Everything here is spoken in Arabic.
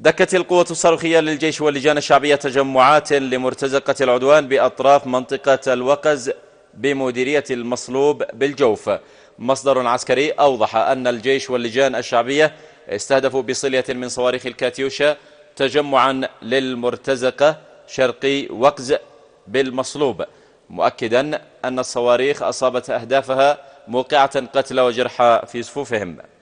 دكت القوة الصاروخية للجيش واللجان الشعبية تجمعات لمرتزقة العدوان بأطراف منطقة الوقز بمديرية المصلوب بالجوف مصدر عسكري أوضح أن الجيش واللجان الشعبية استهدفوا بصلية من صواريخ الكاتيوشا تجمعا للمرتزقة شرقي وقز بالمصلوب مؤكدا أن الصواريخ أصابت أهدافها موقعة قتلى وجرحى في صفوفهم